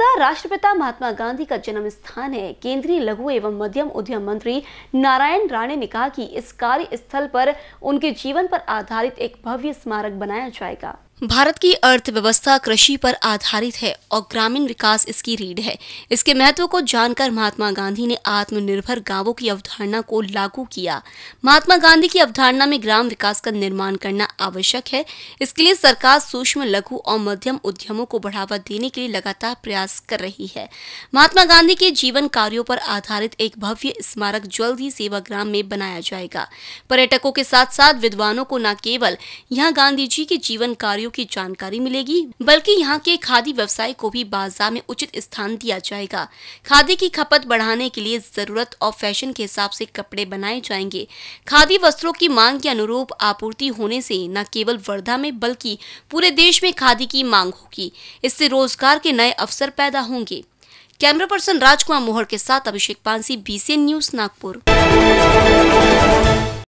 हरदा राष्ट्रपिता महात्मा गांधी का जन्म स्थान है केंद्रीय लघु एवं मध्यम उद्यम मंत्री नारायण राणे ने कहा कि इस कार्य स्थल पर उनके जीवन पर आधारित एक भव्य स्मारक बनाया जाएगा भारत की अर्थव्यवस्था कृषि पर आधारित है और ग्रामीण विकास इसकी रीढ़ है इसके महत्व को जानकर महात्मा गांधी ने आत्मनिर्भर गांवों की अवधारणा को लागू किया महात्मा गांधी की अवधारणा में ग्राम विकास का निर्माण करना आवश्यक है इसके लिए सरकार सूक्ष्म लघु और मध्यम उद्यमों को बढ़ावा देने के लिए लगातार प्रयास कर रही है महात्मा गांधी के जीवन कार्यो पर आधारित एक भव्य स्मारक जल्द ही सेवाग्राम में बनाया जाएगा पर्यटकों के साथ साथ विद्वानों को न केवल यहाँ गांधी जी के जीवन कार्यो मूल्यों की जानकारी मिलेगी बल्कि यहाँ के खादी व्यवसाय को भी बाजार में उचित स्थान दिया जाएगा खादी की खपत बढ़ाने के लिए जरूरत और फैशन के हिसाब से कपड़े बनाए जाएंगे खादी वस्त्रों की मांग के अनुरूप आपूर्ति होने से न केवल वर्धा में बल्कि पूरे देश में खादी की मांग होगी इससे रोजगार के नए अवसर पैदा होंगे कैमरा पर्सन राजकुमार मोहर के साथ अभिषेक पांसी बीसी न्यूज नागपुर